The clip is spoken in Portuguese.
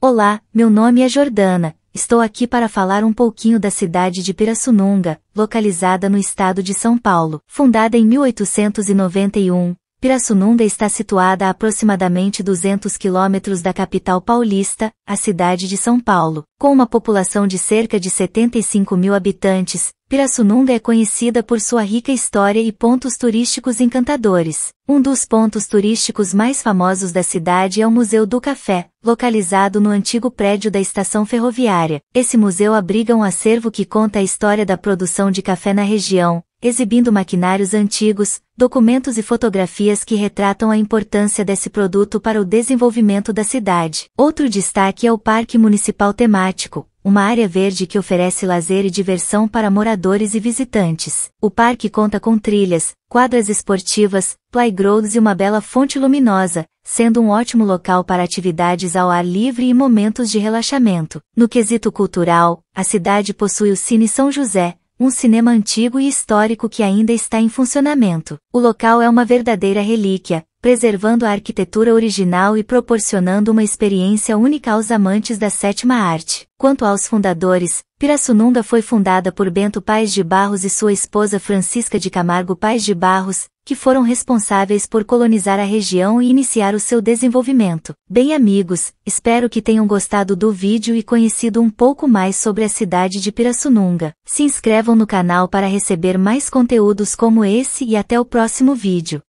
Olá, meu nome é Jordana, estou aqui para falar um pouquinho da cidade de Pirassununga, localizada no estado de São Paulo. Fundada em 1891, Pirassununga está situada a aproximadamente 200 quilômetros da capital paulista, a cidade de São Paulo. Com uma população de cerca de 75 mil habitantes, Pirassununga é conhecida por sua rica história e pontos turísticos encantadores. Um dos pontos turísticos mais famosos da cidade é o Museu do Café, localizado no antigo prédio da estação ferroviária. Esse museu abriga um acervo que conta a história da produção de café na região, exibindo maquinários antigos, documentos e fotografias que retratam a importância desse produto para o desenvolvimento da cidade. Outro destaque é o Parque Municipal Temático, uma área verde que oferece lazer e diversão para moradores e visitantes. O parque conta com trilhas, quadras esportivas, playgrounds e uma bela fonte luminosa, sendo um ótimo local para atividades ao ar livre e momentos de relaxamento. No quesito cultural, a cidade possui o Cine São José, um cinema antigo e histórico que ainda está em funcionamento. O local é uma verdadeira relíquia, preservando a arquitetura original e proporcionando uma experiência única aos amantes da sétima arte. Quanto aos fundadores, Pirassununga foi fundada por Bento Pais de Barros e sua esposa Francisca de Camargo Pais de Barros, que foram responsáveis por colonizar a região e iniciar o seu desenvolvimento. Bem amigos, espero que tenham gostado do vídeo e conhecido um pouco mais sobre a cidade de Pirassununga. Se inscrevam no canal para receber mais conteúdos como esse e até o próximo vídeo.